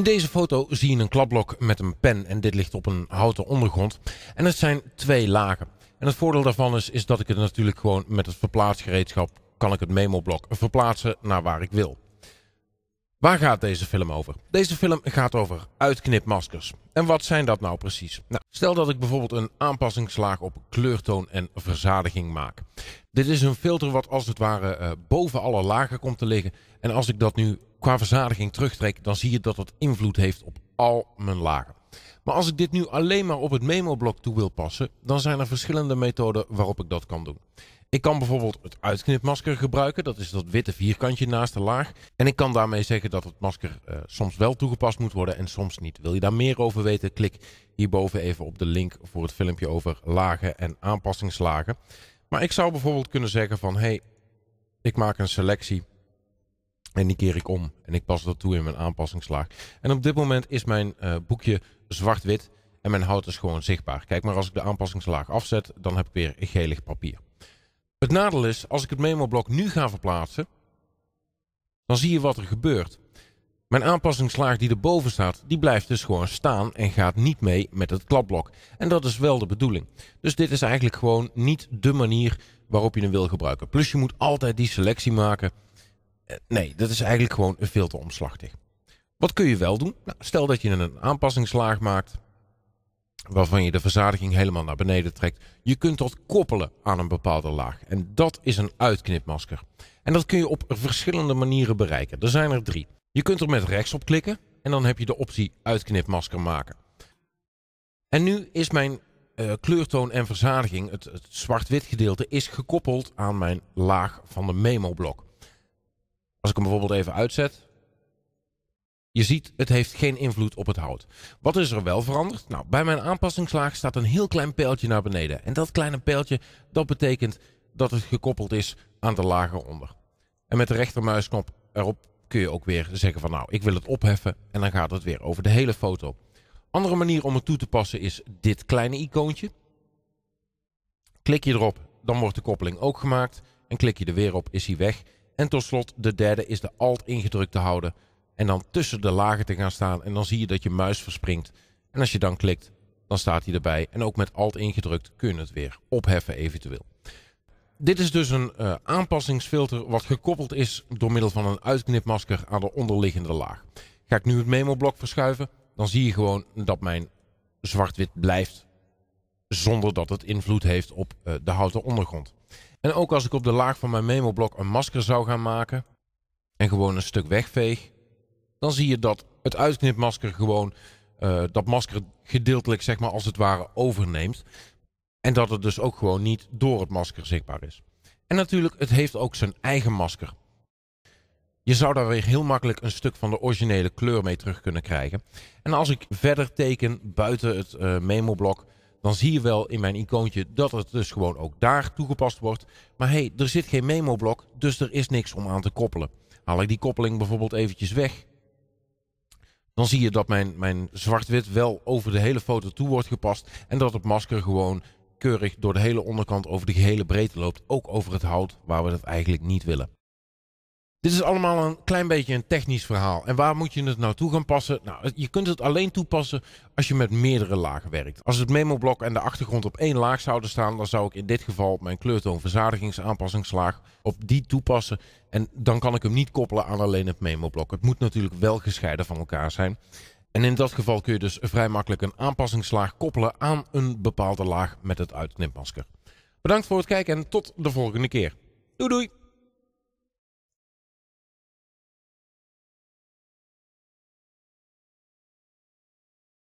In deze foto zie je een klapblok met een pen en dit ligt op een houten ondergrond. En het zijn twee lagen. En het voordeel daarvan is, is dat ik het natuurlijk gewoon met het verplaatsgereedschap kan ik het memoblok verplaatsen naar waar ik wil. Waar gaat deze film over? Deze film gaat over uitknipmaskers. En wat zijn dat nou precies? Nou, stel dat ik bijvoorbeeld een aanpassingslaag op kleurtoon en verzadiging maak. Dit is een filter wat als het ware eh, boven alle lagen komt te liggen. En als ik dat nu qua verzadiging terugtrek, dan zie je dat dat invloed heeft op al mijn lagen. Maar als ik dit nu alleen maar op het memo-blok toe wil passen, dan zijn er verschillende methoden waarop ik dat kan doen. Ik kan bijvoorbeeld het uitknipmasker gebruiken. Dat is dat witte vierkantje naast de laag. En ik kan daarmee zeggen dat het masker eh, soms wel toegepast moet worden en soms niet. Wil je daar meer over weten? Klik hierboven even op de link voor het filmpje over lagen en aanpassingslagen. Maar ik zou bijvoorbeeld kunnen zeggen van... Hey, ik maak een selectie en die keer ik om. En ik pas dat toe in mijn aanpassingslaag. En op dit moment is mijn eh, boekje zwart-wit. En mijn hout is gewoon zichtbaar. Kijk maar, als ik de aanpassingslaag afzet, dan heb ik weer gelig papier. Het nadeel is, als ik het memoblok nu ga verplaatsen, dan zie je wat er gebeurt. Mijn aanpassingslaag die erboven staat, die blijft dus gewoon staan en gaat niet mee met het klapblok. En dat is wel de bedoeling. Dus dit is eigenlijk gewoon niet de manier waarop je hem wil gebruiken. Plus je moet altijd die selectie maken. Eh, nee, dat is eigenlijk gewoon veel te omslachtig. Wat kun je wel doen? Nou, stel dat je een aanpassingslaag maakt waarvan je de verzadiging helemaal naar beneden trekt. Je kunt dat koppelen aan een bepaalde laag. En dat is een uitknipmasker. En dat kun je op verschillende manieren bereiken. Er zijn er drie. Je kunt er met rechts op klikken en dan heb je de optie uitknipmasker maken. En nu is mijn eh, kleurtoon en verzadiging, het, het zwart-wit gedeelte, is gekoppeld aan mijn laag van de memo-blok. Als ik hem bijvoorbeeld even uitzet, je ziet, het heeft geen invloed op het hout. Wat is er wel veranderd? Nou, bij mijn aanpassingslaag staat een heel klein pijltje naar beneden. En dat kleine pijltje, dat betekent dat het gekoppeld is aan de laag eronder. En met de rechtermuisknop erop kun je ook weer zeggen van nou, ik wil het opheffen en dan gaat het weer over de hele foto. Andere manier om het toe te passen is dit kleine icoontje. Klik je erop, dan wordt de koppeling ook gemaakt. En klik je er weer op, is hij weg. En tot slot, de derde is de alt ingedrukt te houden en dan tussen de lagen te gaan staan. En dan zie je dat je muis verspringt. En als je dan klikt, dan staat hij erbij. En ook met Alt ingedrukt kun je het weer opheffen eventueel. Dit is dus een eh, aanpassingsfilter wat gekoppeld is door middel van een uitknipmasker aan de onderliggende laag. Ga ik nu het memo-blok verschuiven, dan zie je gewoon dat mijn zwart-wit blijft zonder dat het invloed heeft op eh, de houten ondergrond. En ook als ik op de laag van mijn memo-blok een masker zou gaan maken en gewoon een stuk wegveeg, dan zie je dat het uitknipmasker gewoon eh, dat masker gedeeltelijk zeg maar als het ware overneemt. En dat het dus ook gewoon niet door het masker zichtbaar is. En natuurlijk, het heeft ook zijn eigen masker. Je zou daar weer heel makkelijk een stuk van de originele kleur mee terug kunnen krijgen. En als ik verder teken buiten het uh, memo-blok, dan zie je wel in mijn icoontje dat het dus gewoon ook daar toegepast wordt. Maar hé, hey, er zit geen memo-blok, dus er is niks om aan te koppelen. Haal ik die koppeling bijvoorbeeld eventjes weg, dan zie je dat mijn, mijn zwart-wit wel over de hele foto toe wordt gepast. En dat het masker gewoon keurig door de hele onderkant over de gehele breedte loopt. Ook over het hout waar we dat eigenlijk niet willen. Dit is allemaal een klein beetje een technisch verhaal. En waar moet je het nou toe gaan passen? Nou, je kunt het alleen toepassen als je met meerdere lagen werkt. Als het memoblok en de achtergrond op één laag zouden staan, dan zou ik in dit geval mijn kleurtoonverzadigingsaanpassingslaag op die toepassen. En dan kan ik hem niet koppelen aan alleen het memoblok. Het moet natuurlijk wel gescheiden van elkaar zijn. En in dat geval kun je dus vrij makkelijk een aanpassingslaag koppelen aan een bepaalde laag met het uitknipmasker. Bedankt voor het kijken en tot de volgende keer. Doei doei!